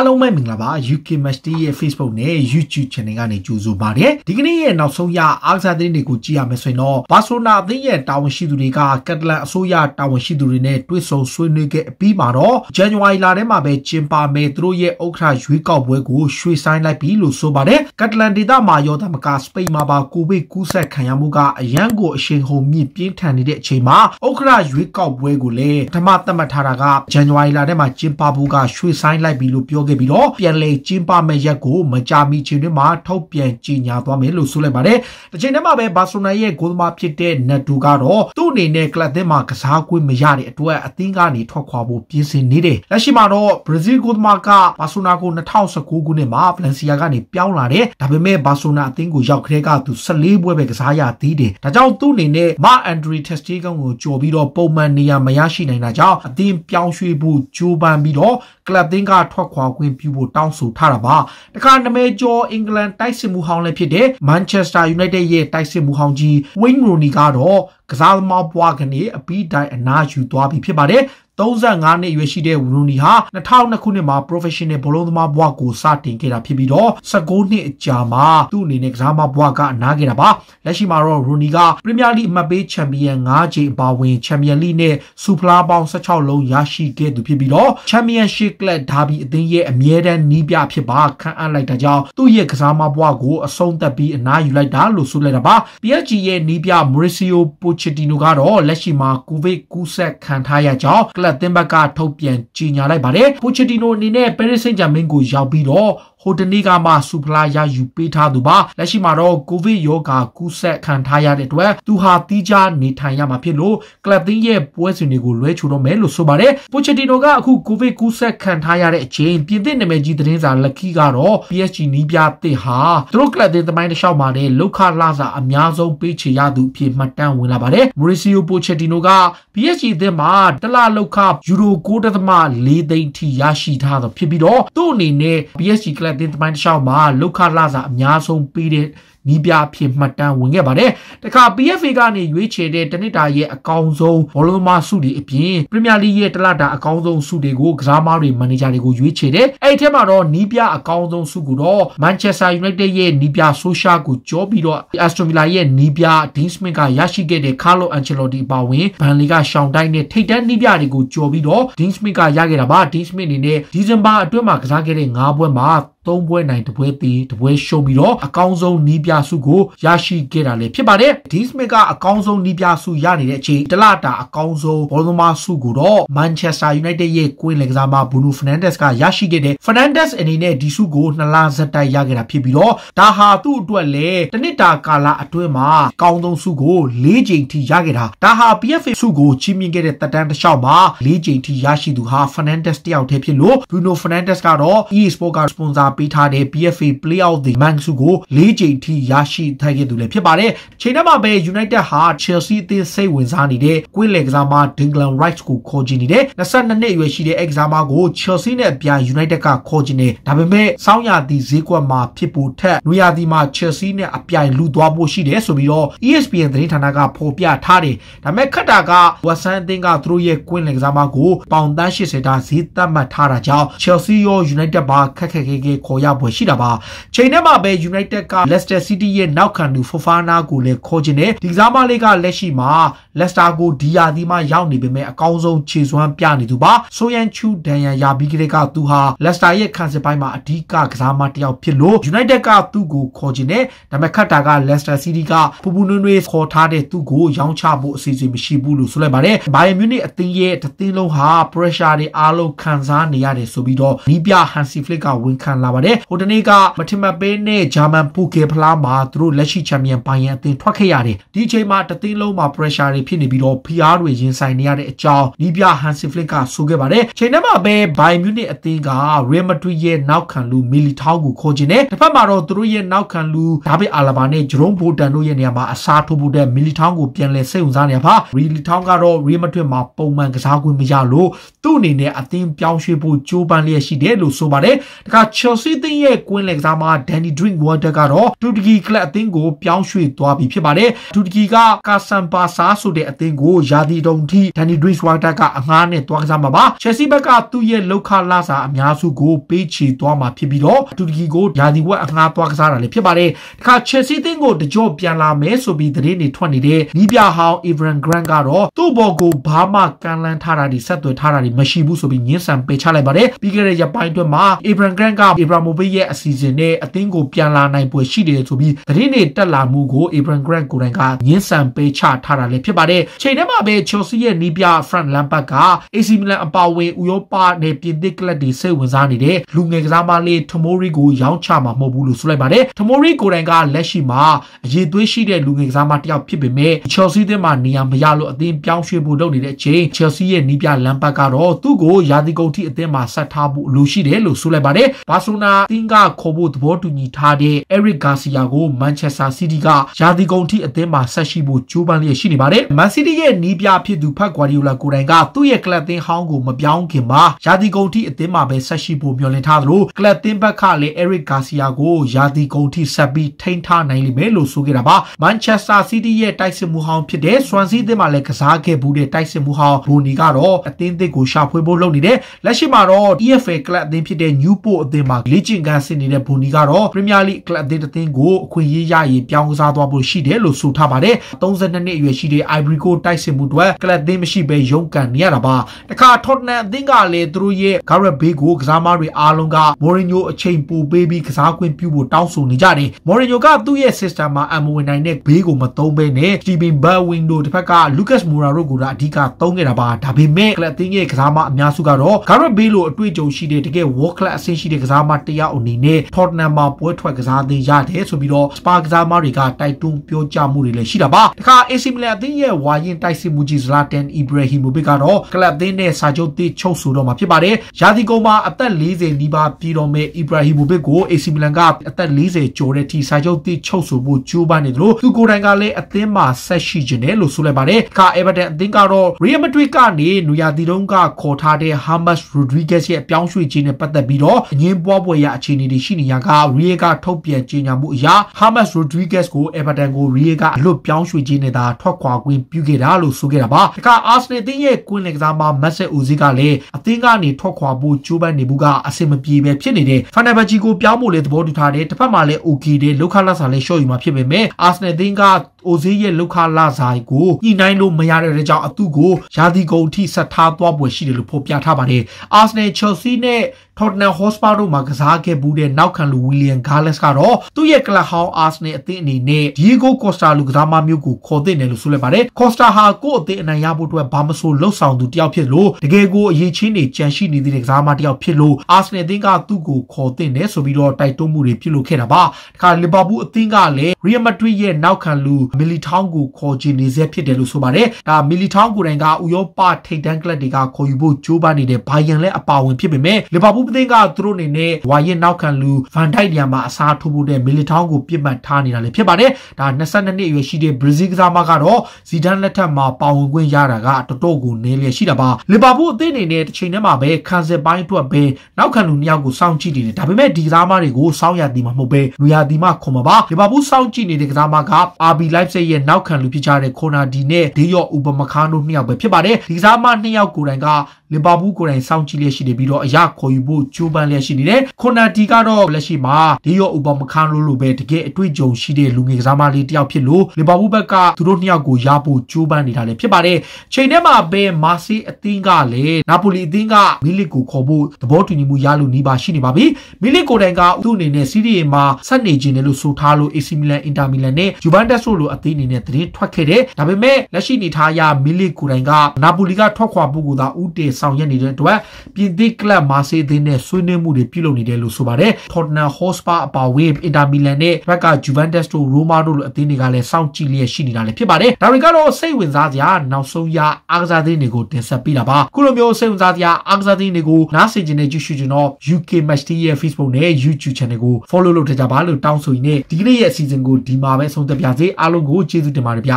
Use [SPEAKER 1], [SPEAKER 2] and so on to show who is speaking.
[SPEAKER 1] အားလုံးပဲမင်္ဂလာပါ UK Match Day ရဲ့ Facebook နဲ့ YouTube Channel ကနေကြိုဆိုပါတယ်ဒီကနေ့ရဲ့နောက်ဆုံးရအားကစားသတင်းတွေကိုကြည့်ရမယ်ဆိုရင်တော့ Barcelona အသင်းရဲ့တာဝန်ရှိသူတွေက Catalan အစိုးရတာဝန်ရှိသူတွေနဲ့တွေ့ဆုံဆွေးနွေးခဲ့ပြီးမှတော့ January လထဲမှာပဲကျင်းပမယ်သူတို့ရဲ့ဥက္ကဋ္ဌရွေးကောက်ပွဲကိုရွှေ့ဆိုင်းလိုက်ပြီလို့ဆိုပါတယ် Catalan ဒေသမှာရောတမကစပိန်မှာပါကိုဗစ်ကူးစက်ခံရမှုကအရန်ကိုအရှိန်ဟုန်မြင့်ပြင်းထန်နေတဲ့အချိန်မှာဥက္ကဋ္ဌရွေးကောက်ပွဲကိုလည်းပထမသတ်မှတ်ထားတာက January လထဲမှာကျင်းပဖို့ကရွှေ့ဆိုင်းလိုက်ပြီလို့ပြောခဲ့ပြီးတော့ပြန်လည်ကျင်းပမယ့်ရက်ကိုမကြာမီချိန်တွင်းမှာထုတ်ပြန်ကြေညာသွားမယ်လို့ဆိုလိုက်ပါတယ်။တစ်ချိန်တည်းမှာပဲဘာဆိုနာရဲ့ဂိုးသမားဖြစ်တဲ့နက်ဒူကတော့သူ့အနေနဲ့ကလပ်သင်းမှာကစားကွင်းမရတဲ့အတွက်အသင်းကနေထွက်ခွာဖို့ပြင်ဆင်နေတယ်။လက်ရှိမှာတော့ဘရာဇီးဂိုးသမားကဘာဆိုနာကို2019ခုနှစ်မှာဗလန်စီယာကနေပြောင်းလာတယ်။ဒါပေမဲ့ဘာဆိုနာအသင်းကိုရောက်ခဲ့ကသူ14ပွဲပဲကစားရသေးတယ်။ဒါကြောင့်သူ့အနေနဲ့မာအန်ဒရီတက်စတီဂန်ကိုကြော်ပြီးတော့ပုံမှန်နေရာမရရှိနိုင်တာကြောင့်အသင်းပြောင်းရွှေ့ဖို့ကြိုးပမ်းပြီးတော့ကလပ်သင်းကထွက်ခွာခွင့်ပြုဖို့တောင်းဆိုထားတာပါတခါနမဲကျော်အင်္ဂလန်တိုက်စစ်မှုဟောင်းလည်းဖြစ်တဲ့ Manchester United ရဲ့တိုက်စစ်မှုဟောင်းကြီး Wayne Rooney ကတော့ကစားသမားဘွားကနေအပီးတိုင်အနာယူသွားပြီဖြစ်ပါတယ်35နှစ်အရွယ်ရှိတဲ့ရူနီဟာ2002ခုနှစ်မှာ professional ဘောလုံးသမားဘဝကိုစတင်ခဲ့တာဖြစ်ပြီးတော့19နှစ်အကြာမှာသူ့အနေနဲ့ကစားမဘဝကအနားခဲ့တာပါလက်ရှိမှာတော့ရူနီက Premier League အမှတ်ပေး Champion 5ကြိမ်အပါအဝင် Champion League နဲ့ Super ပေါင်း16လုံးရရှိခဲ့သူဖြစ်ပြီးတော့ Championship Club Derby အသင်းရဲ့အမြဲတမ်းနီးပြဖြစ်ပါခံအပ်လိုက်တာကြောင့်သူ့ရဲ့ကစားမဘဝကိုအဆုံးသတ်ပြီးအနားယူလိုက်တာလို့ဆိုလိုက်တာပါ PSG ရဲ့နီးပြ Mauricio Pochettino ကတော့လက်ရှိမှာ COVID ကူးစက်ခံထားရကြောင်း Club လပ်သင်းဘက်ကထုတ်ပြန်ကြေညာလိုက်ပါတယ်ပိုချက်တီနိုအနေနဲ့ပဲရစ်စိန့်ဂျာမင်ကိုရောက်ပြီးတော့ဟိုတနေ့ကမှဆူဖလာရယူပေးထားသူပါလက်ရှိမှာတော့ကိုဗစ်ရောဂါကူးစက်ခံထားရတဲ့အတွက် သူဟာတီးခြားနေထိုင်ရမှာဖြစ်လို့ကလပ်သင်းရဲ့ပွဲစဉ်တွေကိုလွဲချိုတော့မယ်လို့ဆိုပါတယ်ပိုချက်တီနိုကအခုကိုဗစ်ကူးစက်ခံထားရတဲ့အချိန်ပြင်သစ်နာမည်ကြီးသတင်းစာလက်ကီကတော့ PSG နီးပြသစ်ဟာသူတို့ကလပ်သင်းသမိုင်းတစ်လျှောက်မှာတဲ့လောက်ခလာစာအများဆုံးပေးချေရသူအဖြစ်မှတ်တမ်းဝင်လာပါတယ်မိုရီစီယိုပိုချက်တီနိုက PSG သစ်မှာတလလောက်ခယူရို9.4သိန်းထိရရှိထားသောဖြစ်ပြီးတော့သူ့အနေနဲ့ PSG ကလပ်လက်အသင်းတပိုင်းတစ်လျှောက်မှာလုခလစာအများဆုံးပေးတဲ့နီးပြားဖြစ်မှတ်တမ်းဝင်ခဲ့ပါတယ်။တခါ PFA ကနေရွေးချယ်တဲ့တနစ်တာရဲ့အကောင်ဆုံးဘောလုံးမဆုတွေအပြင်ပရီးမီယာလိရဲ့တလတာအကောင်ဆုံးဆုတွေကိုကစားမားတွေမန်နေဂျာတွေကိုရွေးချယ်တယ်။အဲ့ဒီထဲမှာတော့နီးပြားအကောင်ဆုံးဆုကတော့ Manchester United ရဲ့နီးပြားဆိုရှာကိုကြောပြီးတော့ Aston Villa ရဲ့နီးပြား Dean Smith ကရရှိခဲ့တဲ့ Carlo Ancelotti ပါဝင်ဘန်လီကရှောင်းတိုင်းနဲ့ထိပ်တန်းနီးပြားတွေကိုကြောပြီးတော့ Dean Smith ကရခဲ့တာပါ။ Dean Smith အနေနဲ့ဒီဇင်ဘာအတွင်းမှာကစားခဲ့တဲ့၅ပွဲမှာ၃ပွဲနိုင်တပွဲသေးတပွဲရှုံးပြီးတော့အကောင်းဆုံးနီးပြဆုကိုရရှိခဲ့တာလည်းဖြစ်ပါတယ်။ဒီစမစ်ကအကောင်းဆုံးနီးပြဆုရနေတဲ့အချိန်တလတာအကောင်းဆုံးဘောလုံးသမားဆုကိုတော့ Manchester United ရဲ့ကွင်းလယ်ကစားသမား Bruno Fernandes ကရရှိခဲ့တဲ့ Fernandes အနေနဲ့ဒီဆုကိုနှစ်လဇက်တိုက်ရခဲ့တာဖြစ်ပြီးတော့ဒါဟာသူ့အတွက်လည်းတနစ်တာကာလအတွင်းမှာအကောင်းဆုံးဆုကို၄ချိန်ထိရခဲ့တာဒါဟာ PFA ဆုကိုချီးမြှင့်ခဲ့တဲ့သက်တမ်းတစ်လျှောက်မှာ၄ချိန်ထိရရှိသူဟာ Fernandes တယောက်တည်းဖြစ်လို့ Bruno Fernandes ကတော့ EA Sports က sponsor ပေးထားတဲ့ PFA Playout the Man ဆုကို၄ချိန်ထိရရှိထိုက်ခဲ့သူလည်းဖြစ်ပါတယ်။ချိန်ထဲမှာပဲ United ဟာ Chelsea အသင်းစိတ်ဝင်စားနေတဲ့ကွင်းလယ်ကစားမ Declan Rice ကိုခေါ်ချင်နေတဲ့22နှစ်အရွယ်ရှိတဲ့အဲကစားမကို Chelsea နဲ့အပြိုင် United ကခေါ်ချင်နေဒါပေမဲ့စောင်းရသည့်ဈေးကွက်မှာဖြစ်ပေါ်ထက်နွေရာသီမှာ Chelsea နဲ့အပြိုင်လူသွားဖို့ရှိတယ်ဆိုပြီးတော့ ESPN သတင်းဌာနကဖော်ပြထားတယ်။ဒါပေမဲ့ခက်တာကဝက်ဆန်အသင်းကသူတို့ရဲ့ကွင်းလယ်ကစားမကိုပေါင်သန်း80တာဈေးသတ်မှတ်ထားတာကြောင့် Chelsea ရော United ပါခက်ခက်ခဲခဲခေါ်ရပွဲရှိတာပါ။ချိန်ထဲမှာပဲ United က Leicester စီးတီးရဲ့နောက်ခံသူဖိုဖာနာကိုလည်းခေါ်ခြင်းနဲ့ဒီကစားမလေးကလက်ရှိမှာလက်စတာကိုဒီယာဒီမှာရောက်နေပေမဲ့အကောင်းဆုံးခြေစွမ်းပြနေသူပါဆိုယန်ချူဒန်ယန်ယာဘီကလေးကသူဟာလက်စတာရဲ့ခံစစ်ပိုင်းမှာအဓိကကစားမတစ်ယောက်ဖြစ်လို့ United ကသူ့ကိုခေါ်ခြင်းနဲ့ဒါပေမဲ့ခတ်တာက Leicester City ကပူပူနွေ့နွေ့ခေါ်ထားတဲ့သူ့ကိုရောင်းချဖို့အစီအစဉ်မရှိဘူးလို့ဆိုလိုက်ပါတယ်။ Bayern Munich အသင်းရဲ့တသင်းလုံးဟာ pressure တွေအားလုံးခံစားနေရတယ်ဆိုပြီးတော့နီးပြ Hansi Flick ကဝန်ခံလာပါတယ်။ဟိုတနေ့ကမထင်မှတ်ပေးနဲ့ German Pokal ဖလားမှာသူတို့လက်ရှိချန်ပီယံဘိုင်ယန်အသင်းထွက်ခဲ့ရတယ်ဒီအချိန်မှာတသင်းလုံးမှာ pressure တွေဖြစ်နေပြီးတော့ဖိအားတွေရင်ဆိုင်နေရတဲ့အကြောင်းနီးပြဟန်စီဖလစ်ကဆိုခဲ့ပါတယ်ချိန်ထဲမှာပဲဘိုင်မြူနစ်အသင်းက Real Madrid ရဲ့နောက်ခံလူမီလီထောင်းကိုခေါ်ခြင်းနဲ့တစ်ဖက်မှာတော့သူတို့ရဲ့နောက်ခံလူဒါဗစ်အာလာဘာနဲ့ဂျရွန်ဘိုတန်တို့ရဲ့နေရာမှာအစားထိုးဖို့တဲ့မီလီထောင်းကိုပြန်လည်စိတ်ဝင်စားနေရပါရီလီထောင်းကတော့ Real Madrid မှာပုံမှန်ကစားကွင်းမရလို့သူ့အနေနဲ့အသင်းပြောင်းရွှေ့ဖို့ကြိုးပမ်းလျက်ရှိတယ်လို့ဆိုပါတယ်ဒါက Chelsea သင်းရဲ့ကွင်းလည်ကစားမှာ Danny Drinkwater ကတော့တူတကကီကလပ်အသင်းကိုပြောင်းရွှေ့သွားပြီဖြစ်ပါတယ်တူရကီကကာဆမ်ပါဆာဆိုတဲ့အသင်းကိုယာတီတုံထိဒန်နီဒရစ်ဝါတာကအငှားနဲ့သွားကစားမှာပါချက်စီဘက်ကသူ့ရဲ့လောက်ခလာစာအများစုကိုပေးချေသွားမှာဖြစ်ပြီးတော့တူရကီကိုယာတီဝက်အငှားသွားကစားတာလည်းဖြစ်ပါတယ်ဒီခါချက်စီသင်းကိုတကြော့ပြန်လာမယ်ဆိုပြီးသတင်းတွေထွက်နေတဲ့နီးပြဟောင်းအေဗရန်ဂရန်ကတော့သူ့ဘော်ကိုဘာမှကန်လန်းထားတာဒီဆက်သွယ်ထားတာဒီမရှိဘူးဆိုပြီးညှင်းဆန်ပယ်ချလိုက်ပါတယ်ပြီးခဲ့တဲ့ရက်ပိုင်းအတွင်းမှာအေဗရန်ဂရန်ကအေဗရာမိုဗစ်ရဲ့အစီအစဉ်နဲ့အသင်းကိုပြန်လာနိုင်ပွဲရှိတယ်ဆိုပြီးသတင်းတွေတက်လာမှုကို Abraham Grant ကိုယ်တိုင်ကငင်းဆန်ပေးချထားတာလည်းဖြစ်ပါတယ်။ချိန်ထဲမှာပဲ Chelsea ရဲ့နီးပြ Frank Lampard က AC Milan အပါအဝင်ဥရောပနဲ့ပြင်သစ်ကလပ်တွေစိတ်ဝင်စားနေတဲ့လူငယ်ကစားမလေး Tomori ကိုရောင်းချမှာမဟုတ်ဘူးလို့ဆိုလိုက်ပါတယ်။ Tomori ကိုယ်တိုင်ကလက်ရှိမှာအရေးသွေးရှိတဲ့လူငယ်ကစားမတစ်ယောက်ဖြစ်ပေမဲ့ Chelsea သင်းမှာနေရာမရလို့အသင်းပြောင်းရွှေ့ဖို့လုပ်နေတဲ့အချိန် Chelsea ရဲ့နီးပြ Lampard ကတော့သူ့ကိုရာသီကုန်ထိအသင်းမှာဆက်ထားဖို့လိုရှိတယ်လို့ဆိုလိုက်ပါတယ်။ Barcelona သင်းကခေါ်ဖို့သဘောတူညီထားတဲ့ Eric Garcia ကိုမန်ချက်စတာစီးတီးကရာသီကုန်ထိအသင်းမှာဆက်ရှိဖို့ကြိုးပမ်းလျက်ရှိနေပါတယ်။မန်စီးတီးရဲ့နီးပြဖြစ်သူဖက်ဂွာဒီယိုလာကိုယ်တိုင်ကသူ့ရဲ့ကလပ်သင်းဟောင်းကိုမပြောင်းခင်မှာရာသီကုန်ထိအသင်းမှာပဲဆက်ရှိဖို့မျှော်လင့်ထားသလိုကလပ်သင်းဘက်ကလည်းအရစ်ဂါစီယာကိုရာသီကုန်ထိဆက်ပြီးထိန်းထားနိုင်လိမ့်မယ်လို့ဆိုခဲ့တာပါ။မန်ချက်စတာစီးတီးရဲ့တိုက်စစ်မှုဟောင်းဖြစ်တဲ့ဆွမ်စီးသင်းမှာလည်းကစားခဲ့မှုတဲ့တိုက်စစ်မှုဟောင်းဘိုနီကတော့အသင်းသစ်ကိုရှာဖွေဖို့လုပ်နေတယ်။လက်ရှိမှာတော့ EFL ကလပ်အသင်းဖြစ်တဲ့ Newport အသင်းမှာလေ့ကျင့်ခန်းဆင်နေတဲ့ဘိုနီကတော့ Premier League ကလပ်အသင်းတစ်သင်းကိုဖို့အခွင့်အရေးရရေးပြောင်းစားသွားဖို့ရှိတယ်လို့ဆိုထားပါတယ်။32နှစ်အရွယ်ရှိတဲ့ Ivory Coast တိုက်စစ်မှုအတွက်ကလပ်သင်းမရှိဘဲရုန်းကန်နေရတာပါ။တခါ Tottenham အသင်းကလည်းသူတို့ရဲ့ Gareth Bale ကိုကစားမားတွေအားလုံးက Mourinho အချိန်ပိုပေးပြီးကစားခွင့်ပြုဖို့တောင်းဆိုနေကြတယ်။ Mourinho ကသူ့ရဲ့ system မှာအမဝင်နိုင်တဲ့ Bale ကိုမသုံးဘဲနဲ့ Steven Bergwijn တို့တစ်ဖက်က Lucas Moura တို့ကိုတော့အဓိကသုံးခဲ့တာပါ။ဒါပေမဲ့ကလပ်သင်းရဲ့ကစားမားအများစုကတော့ Gareth Bale လိုအတွေ့အကြုံရှိတဲ့တကယ် world class အဆင့်ရှိတဲ့ကစားမားတယောက်အနေနဲ့ Tottenham မှာပွဲထွက်ကစားသင်းရတယ်ဆိုပြီးပြီးတော့စပါကစားမားတွေကတိုက်တွန်းပြောကြားမှုတွေလည်းရှိတာပါတခါ AC Milan အသင်းရဲ့ဝါရင်တိုက်စစ်မှုကြီး Zlatan Ibrahimovic ကတော့ကလပ်အသင်းနဲ့စာချုပ်သစ်ချုပ်ဆိုတော့မှာဖြစ်ပါတယ်ရာသီကုန်မှာအသက်40နီးပါးပြည့်တော်မဲ့ Ibrahimovic ကို AC Milan ကအသက်40ကျော်တဲ့အထိစာချုပ်သစ်ချုပ်ဆိုဖို့ကြိုးပမ်းနေတယ်လို့သူကိုယ်တိုင်ကလည်းအသင်းမှာဆက်ရှိခြင်းတယ်လို့ဆိုလိုက်ပါတယ်တခါ Everton အသင်းကတော့ Real Madrid ကနေနူရာသီတုံးကခေါ်ထားတဲ့ James Rodriguez ရဲ့အပြောင်းရွှေ့ခြင်းနဲ့ပတ်သက်ပြီးတော့အငင်းပွားပွဲရအခြေအနေတွေရှိနေရက Real ကထုတ်ပြန်ကြေညာမှုအရ James Rodriguez ကို Everton ကို Riega အလွတ်ပြောင်းရွှေ့ခြင်းနဲ့သာထွက်ခွာခွင့်ပြုခဲ့တာလို့ဆိုခဲ့တာပါ။တခါ Arsenal တင်းရဲ့ကွင်းလက်ကစားမှာ Mesut Ozil ကလည်းအသင်းကနေထွက်ခွာဖို့ကြိုးပမ်းနေမှုကအဆင်မပြေပဲဖြစ်နေတဲ့ Fenerbahce ကိုပြောင်းဖို့လည်းသဘောတူထားတယ်။တစ်ဖက်မှာလည်း OK တဲ့လောက်ခလာဆာလည်းရှော့ယူမှာဖြစ်ပေမဲ့ Arsenal တင်းကအိုဈေးရဲ့လောက်ခလာစာကိုညှိနှိုင်းလို့မရတဲ့အကြောင်းအတူကိုရာသီကုန်အထိဆက်ထားသွားပွဲရှိတယ်လို့ဖော်ပြထားပါတယ်။ Arsenal, Chelsea နဲ့ Tottenham Hotspur တို့မှာကစားခဲ့ဘူးတဲ့နောက်ခံလူ William Gallas ကတော့သူ့ရဲ့ကလပ်ဟောင်း Arsenal အသင်းအနေနဲ့ Diego Costa လူကစားမမျိုးကိုခေါ်သင့်တယ်လို့ဆိုလိုက်ပါတယ်။ Costa ဟာကိုယ့်အသင်းအနိုင်ရဖို့အတွက်ဘာမဆိုလှုပ်ဆောင်သူတယောက်ဖြစ်လို့တကယ်ကိုအရေးချင်းနေကြံရှိနေသေးတဲ့ကစားမတယောက်ဖြစ်လို့ Arsenal အသင်းကသူ့ကိုခေါ်သင့်တယ်ဆိုပြီးတော့တိုက်တွန်းမှုတွေပြုလုပ်ခဲ့တာပါ။ဒါက Liverpool အသင်းကလည်း Real Madrid ရဲ့နောက်ခံလူမီလီထောင်းကိုခေါ်ချင်နေဆဲဖြစ်တယ်လို့ဆိုပါတယ်။ဒါမီလီထောင်းကိုယ်တိုင်ကဥရောပထိပ်တန်းကလပ်တွေကခေါ်ယူဖို့ကြိုးပမ်းနေတဲ့ဘိုင်ယန်လည်းအပါဝင်ဖြစ်ပေမဲ့လီဗာပူးပသင်းကသူတို့အနေနဲ့ဝါရင်နောက်ခံလူဗန်ဒိုက်နေရာမှာအစားထိုးဖို့တဲ့မီလီထောင်းကိုပြစ်မှတ်ထားနေတာလည်းဖြစ်ပါတယ်။ဒါ22နှစ်အရွယ်ရှိတဲ့ဘရာဇီးကစားမကတော့ဇီဒန်လက်ထက်မှာပါဝင်ခွင့်ရတာကတော်တော်ကိုနည်းလျက်ရှိတာပါ။လီဗာပူးအသင်းအနေနဲ့တစ်ချိန်တည်းမှာပဲခံစစ်ပိုင်းအတွက်ပဲနောက်ခံလူနှစ်ယောက်ကိုစောင့်ကြည့်နေတယ်။ဒါပေမဲ့ဒီကစားမတွေကိုစောင့်ရသည်မှာမဟုတ်ပဲလူရသည်မှာခွန်မှာပါ။လီဗာပူးစောင့်ကြည့်နေတဲ့ကစားမကအာဘီလ Leipzig ရဲ့နောက်ခံလူဖြစ်ကြတဲ့ Konadi နဲ့ Divock Upamecano နှစ်ယောက်ပဲဖြစ်ပါတယ်ဒီကစားမနှစ်ယောက်ကိုယ်တိုင်ကလီဗာပူးကိုယ်တိုင်စောင့်ကြည့်လျက်ရှိနေပြီးတော့အရာခေါ်ယူဖို့ကြိုးပမ်းလျက်ရှိနေတယ်။ခွန်နာတီကတော့လက်ရှိမှာဒီရောဥပမခန်းလို့လို့ပဲတကယ်အတွေ့အကြုံရှိတဲ့လူငယ်ကစားမလေးတယောက်ဖြစ်လို့လီဗာပူးဘက်ကသူတို့နှစ်ယောက်ကိုရဖို့ကြိုးပမ်းနေတာလည်းဖြစ်ပါတယ်။ချိန်ထဲမှာပဲမာဆီအသင်းကလည်းနာပိုလီအသင်းကမီလစ်ကိုခေါ်ဖို့သဘောတူညီမှုရလို့နှီးပါရှိနေပါပြီ။မီလစ်ကိုယ်တိုင်ကသူ့အနေနဲ့စီးရီးမှာဆက်နေခြင်းလို့ဆိုထားလို့ AC Milan, Inter Milan နဲ့ Juventus တို့အသင်းအနေနဲ့တရင်ထွက်ခဲ့တယ်။ဒါပေမဲ့လက်ရှိနေထားရမီလစ်ကိုယ်တိုင်ကနာပိုလီကထွက်ခွာဖို့ကိုသာဦးတည်ဆောင်ရွက်နေတဲ့အတွက်ပြည်သစ်ကလပ်မာဆေးသင်းနဲ့ဆွေးနွေးမှုတွေပြုလုပ်နေတယ်လို့ဆိုပါတယ်။ Tottenham Hotspur အပါအဝင် Inter Milan နဲ့ဘက်က Juventus တို့ Roma တို့လိုအသင်းတွေကလည်းစောင့်ကြည့်လျက်ရှိနေတာလည်းဖြစ်ပါတယ်။ဒါတွေကတော့စိတ်ဝင်စားစရာနောက်ဆုံးရအားကစားသင်းတွေကိုတင်ဆက်ပေးတာပါ။ခုလိုမျိုးစိတ်ဝင်စားစရာအားကစားသင်းတွေကိုနားဆင်ခြင်းနဲ့ကြည့်ရှုခြင်းတော့ UK Match Day ရဲ့ Facebook နဲ့ YouTube Channel ကို follow လုပ်ထားကြပါလို့တောင်းဆိုရင်းနဲ့ဒီကနေ့ရဲ့အစီအစဉ်ကိုဒီမှာပဲဆုံးသက်ပါစေ။အားလုံးကိုကျေးဇူးတင်ပါတယ်ဗျာ။